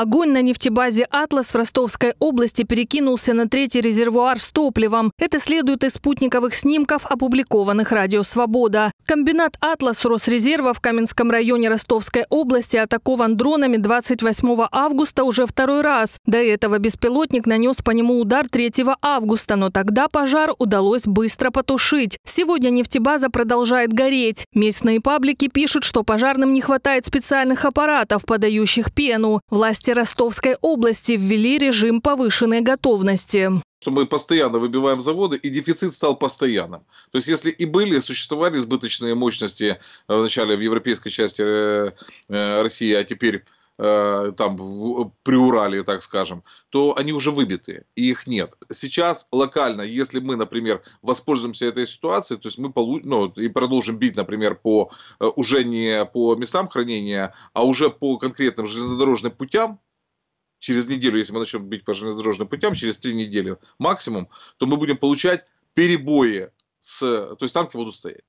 Огонь на нефтебазе «Атлас» в Ростовской области перекинулся на третий резервуар с топливом. Это следует из спутниковых снимков, опубликованных «Радио Свобода». Комбинат «Атлас» Росрезерва в Каменском районе Ростовской области атакован дронами 28 августа уже второй раз. До этого беспилотник нанес по нему удар 3 августа, но тогда пожар удалось быстро потушить. Сегодня нефтебаза продолжает гореть. Местные паблики пишут, что пожарным не хватает специальных аппаратов, подающих пену. Власти Ростовской области ввели режим повышенной готовности что мы постоянно выбиваем заводы, и дефицит стал постоянным. То есть, если и были, существовали избыточные мощности э, вначале в европейской части э, э, России, а теперь там при Урале, так скажем, то они уже выбиты, и их нет. Сейчас локально, если мы, например, воспользуемся этой ситуацией, то есть мы получим, ну, и продолжим бить, например, по уже не по местам хранения, а уже по конкретным железнодорожным путям, через неделю, если мы начнем бить по железнодорожным путям, через три недели максимум, то мы будем получать перебои. С, то есть танки будут стоять.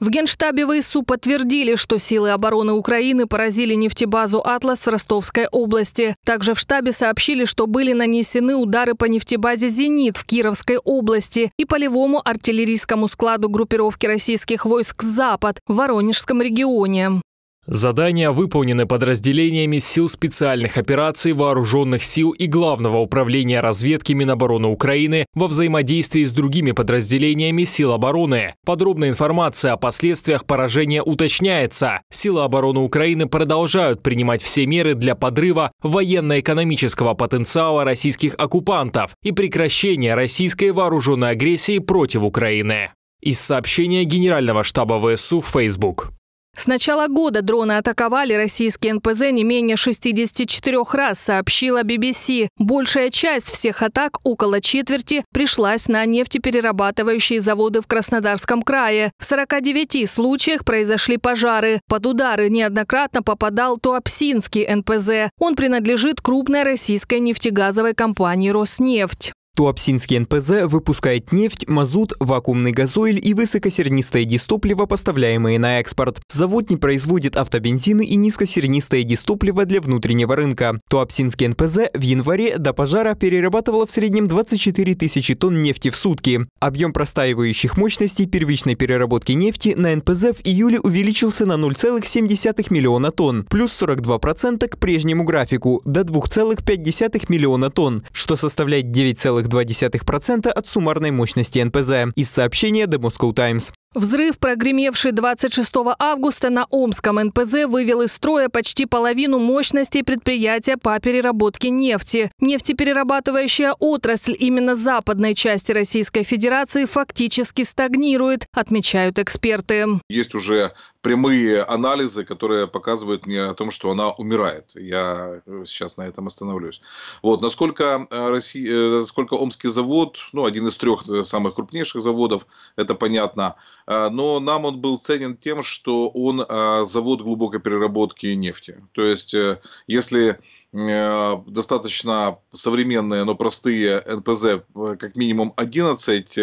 В Генштабе ВСУ подтвердили, что силы обороны Украины поразили нефтебазу «Атлас» в Ростовской области. Также в штабе сообщили, что были нанесены удары по нефтебазе «Зенит» в Кировской области и полевому артиллерийскому складу группировки российских войск «Запад» в Воронежском регионе. Задания выполнены подразделениями сил специальных операций, вооруженных сил и Главного управления разведки Минобороны Украины во взаимодействии с другими подразделениями сил обороны. Подробная информация о последствиях поражения уточняется. Силы обороны Украины продолжают принимать все меры для подрыва военно-экономического потенциала российских оккупантов и прекращения российской вооруженной агрессии против Украины. Из сообщения Генерального штаба ВСУ в Facebook. С начала года дроны атаковали российские НПЗ не менее 64 раз, сообщила BBC. Большая часть всех атак, около четверти, пришлась на нефтеперерабатывающие заводы в Краснодарском крае. В 49 случаях произошли пожары. Под удары неоднократно попадал Туапсинский НПЗ. Он принадлежит крупной российской нефтегазовой компании «Роснефть». Туапсинский НПЗ выпускает нефть, мазут, вакуумный газоиль и высокосернистое дистопливо, поставляемые на экспорт. Завод не производит автобензины и низкосернистое дистопливо для внутреннего рынка. Туапсинский НПЗ в январе до пожара перерабатывало в среднем 24 тысячи тонн нефти в сутки. Объем простаивающих мощностей первичной переработки нефти на НПЗ в июле увеличился на 0,7 миллиона тонн, плюс 42% к прежнему графику, до 2,5 миллиона тонн, что составляет 9,2 0,2% от суммарной мощности НПЗ. Из сообщения The Moscow Times. Взрыв, прогремевший 26 августа на Омском НПЗ, вывел из строя почти половину мощностей предприятия по переработке нефти. Нефтеперерабатывающая отрасль именно западной части Российской Федерации фактически стагнирует, отмечают эксперты. Есть уже прямые анализы, которые показывают мне о том, что она умирает. Я э, сейчас на этом остановлюсь. Вот. Насколько, э, Россия, э, насколько Омский завод, ну, один из трех самых крупнейших заводов, это понятно, а, но нам он был ценен тем, что он а, завод глубокой переработки нефти. То есть, э, если э, достаточно современные, но простые НПЗ, э, как минимум 11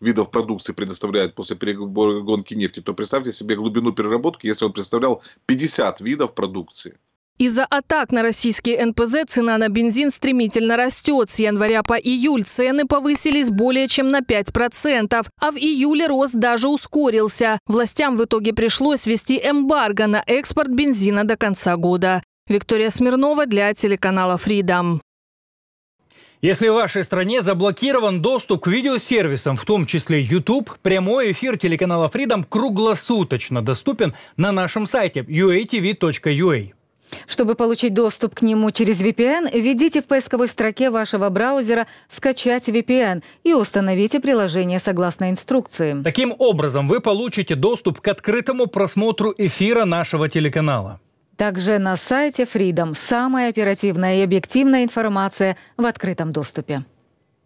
видов продукции предоставляет после перегонки нефти, то представьте себе глубину переработки, если он представлял 50 видов продукции. Из-за атак на российские НПЗ цена на бензин стремительно растет. С января по июль цены повысились более чем на 5%, а в июле рост даже ускорился. Властям в итоге пришлось ввести эмбарго на экспорт бензина до конца года. Виктория Смирнова для телеканала Freedom. Если в вашей стране заблокирован доступ к видеосервисам, в том числе YouTube, прямой эфир телеканала Freedom круглосуточно доступен на нашем сайте uatv.ua. Чтобы получить доступ к нему через VPN, введите в поисковой строке вашего браузера «Скачать VPN» и установите приложение согласно инструкции. Таким образом, вы получите доступ к открытому просмотру эфира нашего телеканала. Также на сайте Freedom самая оперативная и объективная информация в открытом доступе.